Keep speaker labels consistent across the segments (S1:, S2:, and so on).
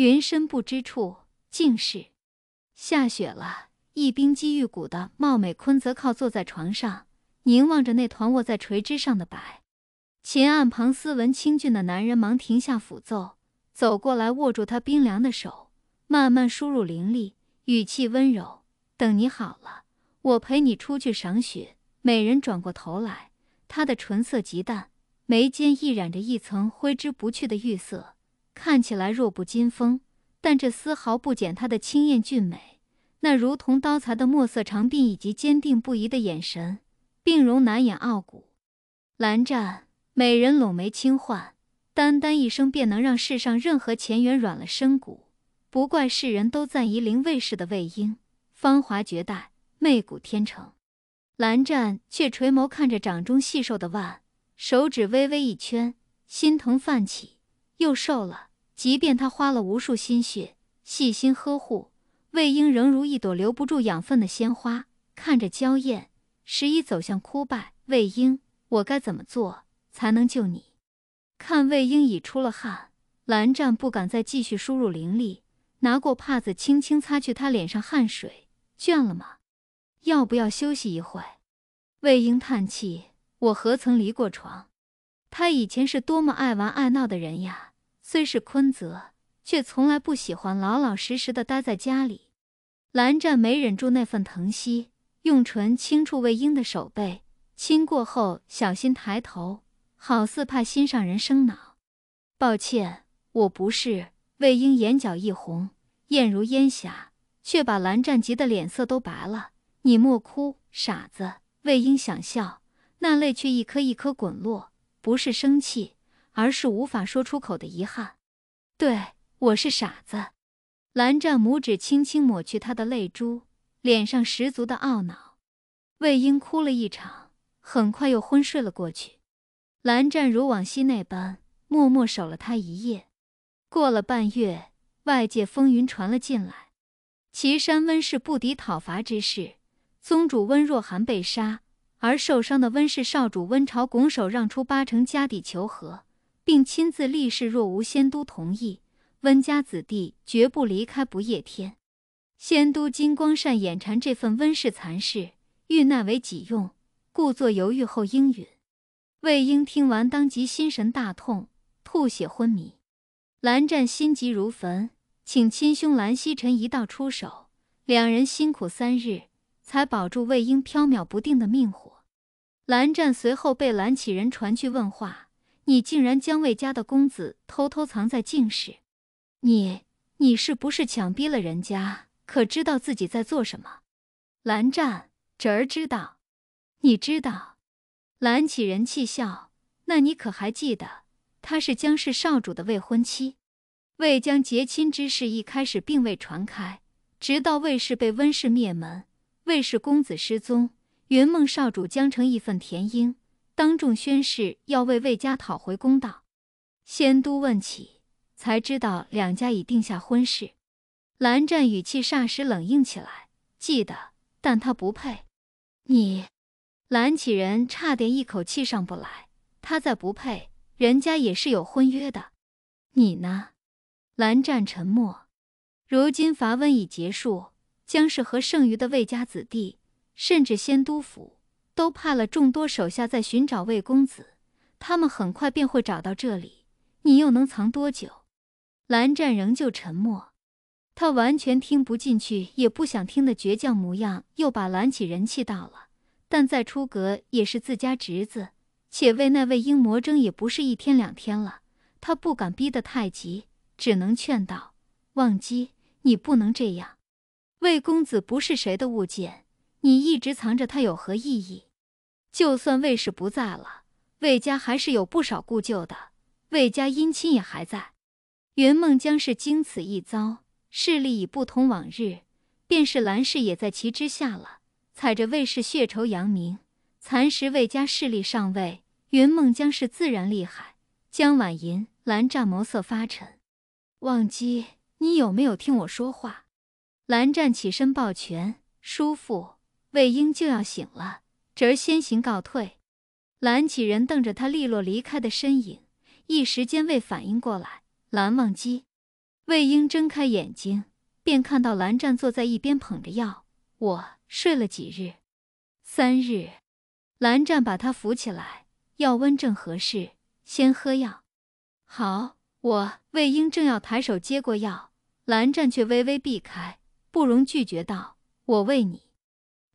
S1: 云深不知处，竟是下雪了。一冰肌玉骨的貌美坤则靠坐在床上，凝望着那团卧在垂枝上的白。琴案旁斯文清俊的男人忙停下抚奏，走过来握住她冰凉的手，慢慢输入灵力，语气温柔：“等你好了，我陪你出去赏雪。”美人转过头来，她的唇色极淡，眉间亦染着一层挥之不去的玉色。看起来弱不禁风，但这丝毫不减他的清艳俊美。那如同刀裁的墨色长鬓以及坚定不移的眼神，病容难掩傲骨。蓝湛美人拢眉轻唤，单单一声便能让世上任何前缘软了身骨。不怪世人都赞夷陵卫士的魏婴芳华绝代，媚骨天成。蓝湛却垂眸看着掌中细瘦的腕，手指微微一圈，心疼泛起。又瘦了。即便他花了无数心血细心呵护，魏婴仍如一朵留不住养分的鲜花。看着娇艳，时已走向枯败。魏婴，我该怎么做才能救你？看魏婴已出了汗，蓝湛不敢再继续输入灵力，拿过帕子轻轻擦去他脸上汗水。倦了吗？要不要休息一会？魏婴叹气：我何曾离过床？他以前是多么爱玩爱闹的人呀！虽是坤泽，却从来不喜欢老老实实的待在家里。蓝湛没忍住那份疼惜，用唇轻触魏婴的手背，亲过后，小心抬头，好似怕心上人生恼。抱歉，我不是魏婴。眼角一红，艳如烟霞，却把蓝湛急得脸色都白了。你莫哭，傻子。魏婴想笑，那泪却一颗一颗滚落，不是生气。而是无法说出口的遗憾。对，我是傻子。蓝湛拇指轻轻抹去他的泪珠，脸上十足的懊恼。魏婴哭了一场，很快又昏睡了过去。蓝湛如往昔那般，默默守了他一夜。过了半月，外界风云传了进来，岐山温氏不敌讨伐之事，宗主温若寒被杀，而受伤的温氏少主温朝拱手让出八成家底求和。并亲自立誓：若无仙都同意，温家子弟绝不离开不夜天。仙都金光善眼馋这份温氏残事，欲纳为己用，故作犹豫后应允。魏婴听完，当即心神大痛，吐血昏迷。蓝湛心急如焚，请亲兄蓝曦臣一道出手，两人辛苦三日，才保住魏婴飘渺不定的命火。蓝湛随后被蓝启人传去问话。你竟然将魏家的公子偷偷藏在静室，你你是不是强逼了人家？可知道自己在做什么？蓝湛侄儿知道，你知道？蓝启仁气笑，那你可还记得，他是江氏少主的未婚妻？魏江结亲之事一开始并未传开，直到魏氏被温氏灭门，魏氏公子失踪，云梦少主江澄义愤填膺。当众宣誓要为魏家讨回公道。仙都问起，才知道两家已定下婚事。蓝湛语气霎时冷硬起来：“记得，但他不配。”你，蓝启仁差点一口气上不来。他再不配，人家也是有婚约的。你呢？蓝湛沉默。如今罚温已结束，将是和剩余的魏家子弟，甚至仙都府。都派了众多手下在寻找魏公子，他们很快便会找到这里。你又能藏多久？蓝湛仍旧沉默，他完全听不进去，也不想听的倔强模样又把蓝启人气到了。但再出格也是自家侄子，且为那位英魔争也不是一天两天了，他不敢逼得太急，只能劝道：“忘机，你不能这样。魏公子不是谁的物件，你一直藏着他有何意义？”就算魏氏不在了，魏家还是有不少故旧的，魏家姻亲也还在。云梦江氏经此一遭，势力已不同往日，便是蓝氏也在其之下了。踩着魏氏血仇扬名，蚕食魏家势力上位，云梦江氏自然厉害。江婉银、蓝湛眸色发沉，忘机，你有没有听我说话？蓝湛起身抱拳，叔父，魏婴就要醒了。侄儿先行告退，蓝启人瞪着他利落离开的身影，一时间未反应过来。蓝忘机、魏婴睁开眼睛，便看到蓝湛坐在一边捧着药。我睡了几日，三日。蓝湛把他扶起来，药温正合适，先喝药。好，我魏婴正要抬手接过药，蓝湛却微微避开，不容拒绝道：“我喂你。”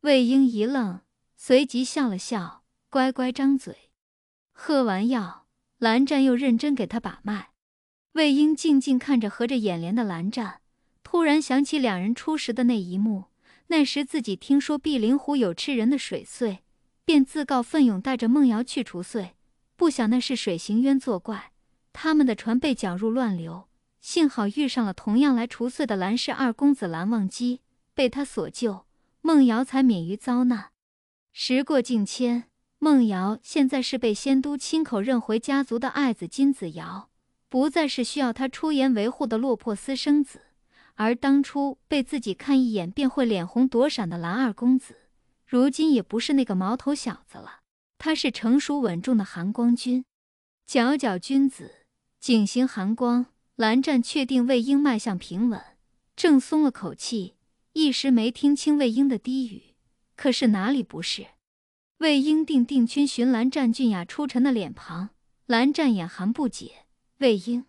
S1: 魏婴一愣。随即笑了笑，乖乖张嘴，喝完药，蓝湛又认真给他把脉。魏婴静静看着合着眼帘的蓝湛，突然想起两人初识的那一幕。那时自己听说碧灵湖有吃人的水祟，便自告奋勇带着梦瑶去除祟，不想那是水行冤作怪，他们的船被搅入乱流，幸好遇上了同样来除祟的蓝氏二公子蓝忘机，被他所救，梦瑶才免于遭难。时过境迁，孟瑶现在是被仙都亲口认回家族的爱子金子瑶，不再是需要他出言维护的落魄私生子。而当初被自己看一眼便会脸红躲闪的蓝二公子，如今也不是那个毛头小子了，他是成熟稳重的寒光君，皎皎君子，景行寒光。蓝湛确定魏婴脉象平稳，正松了口气，一时没听清魏婴的低语。可是哪里不是？魏婴定定君，寻蓝湛俊雅出尘的脸庞，蓝湛眼含不解。魏婴，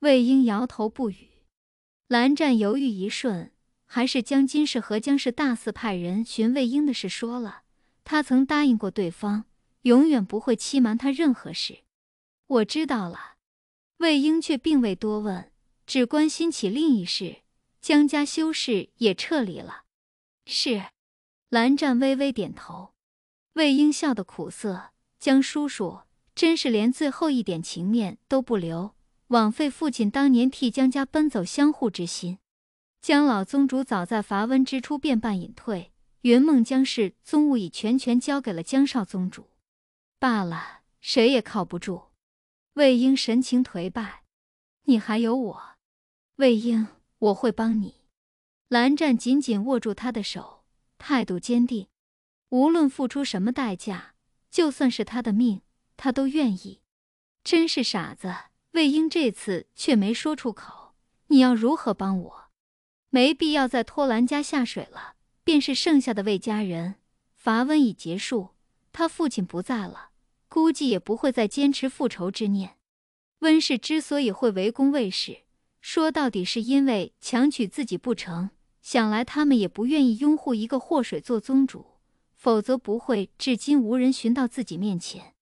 S1: 魏婴摇头不语。蓝湛犹豫一瞬，还是将金氏和江氏大肆派人寻魏婴的事说了。他曾答应过对方，永远不会欺瞒他任何事。我知道了。魏婴却并未多问，只关心起另一事。江家修士也撤离了。是。蓝湛微微点头，魏婴笑得苦涩。江叔叔真是连最后一点情面都不留，枉费父亲当年替江家奔走相护之心。江老宗主早在伐温之初便半隐退，云梦江氏宗务已全权交给了江少宗主。罢了，谁也靠不住。魏婴神情颓败。你还有我，魏婴，我会帮你。蓝湛紧紧握住他的手。态度坚定，无论付出什么代价，就算是他的命，他都愿意。真是傻子，魏婴这次却没说出口。你要如何帮我？没必要再拖兰家下水了。便是剩下的魏家人，伐温已结束，他父亲不在了，估计也不会再坚持复仇之念。温氏之所以会围攻魏氏，说到底是因为强娶自己不成。想来他们也不愿意拥护一个祸水做宗主，否则不会至今无人寻到自己面前。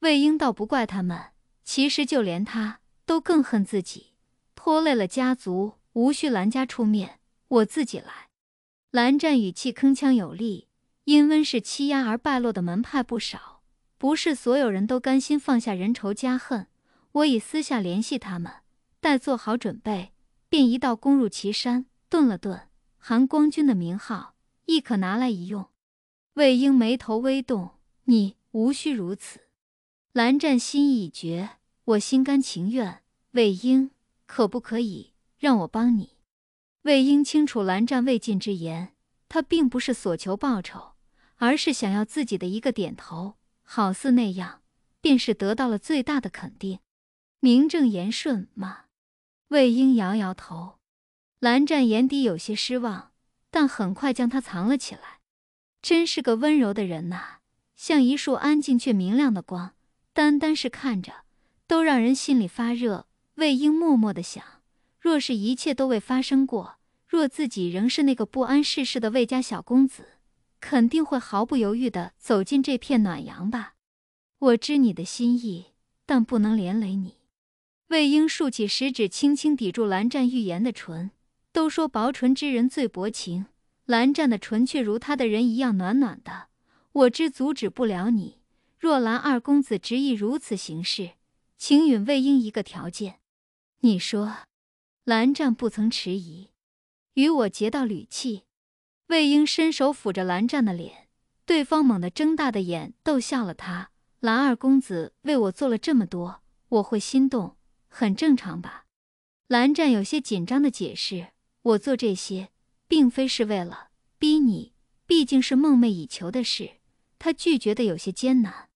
S1: 魏婴倒不怪他们，其实就连他都更恨自己，拖累了家族。无需蓝家出面，我自己来。蓝湛语气铿锵有力。因温氏欺压而败落的门派不少，不是所有人都甘心放下人仇家恨。我已私下联系他们，待做好准备，便一道攻入岐山。顿了顿。韩光君的名号亦可拿来一用。魏婴眉头微动，你无需如此。蓝湛心意已决，我心甘情愿。魏婴，可不可以让我帮你？魏婴清楚蓝湛未尽之言，他并不是索求报酬，而是想要自己的一个点头，好似那样便是得到了最大的肯定，名正言顺嘛。魏婴摇摇头。蓝湛眼底有些失望，但很快将他藏了起来。真是个温柔的人呐，像一束安静却明亮的光，单单是看着，都让人心里发热。魏婴默默的想：若是一切都未发生过，若自己仍是那个不谙世事的魏家小公子，肯定会毫不犹豫地走进这片暖阳吧。我知你的心意，但不能连累你。魏婴竖起食指，轻轻抵住蓝湛玉颜的唇。都说薄唇之人最薄情，蓝湛的唇却如他的人一样暖暖的。我知阻止不了你，若蓝二公子执意如此行事，请允魏婴一个条件。你说，蓝湛不曾迟疑，与我结道侣契。魏婴伸手抚着蓝湛的脸，对方猛地睁大的眼逗笑了他。蓝二公子为我做了这么多，我会心动，很正常吧？蓝湛有些紧张的解释。我做这些，并非是为了逼你，毕竟是梦寐以求的事。他拒绝的有些艰难。